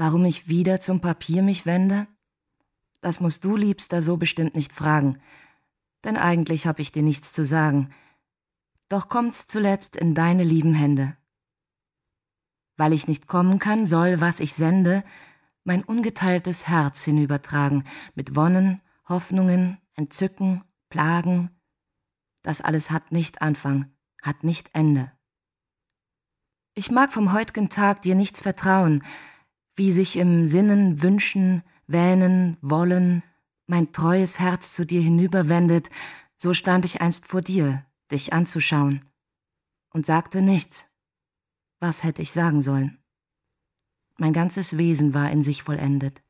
Warum ich wieder zum Papier mich wende? Das musst du, Liebster, so bestimmt nicht fragen, denn eigentlich hab ich dir nichts zu sagen. Doch kommt's zuletzt in deine lieben Hände. Weil ich nicht kommen kann, soll, was ich sende, mein ungeteiltes Herz hinübertragen, mit Wonnen, Hoffnungen, Entzücken, Plagen. Das alles hat nicht Anfang, hat nicht Ende. Ich mag vom heutigen Tag dir nichts vertrauen, wie sich im Sinnen, Wünschen, Wähnen, Wollen mein treues Herz zu dir hinüberwendet, so stand ich einst vor dir, dich anzuschauen, und sagte nichts. Was hätte ich sagen sollen? Mein ganzes Wesen war in sich vollendet.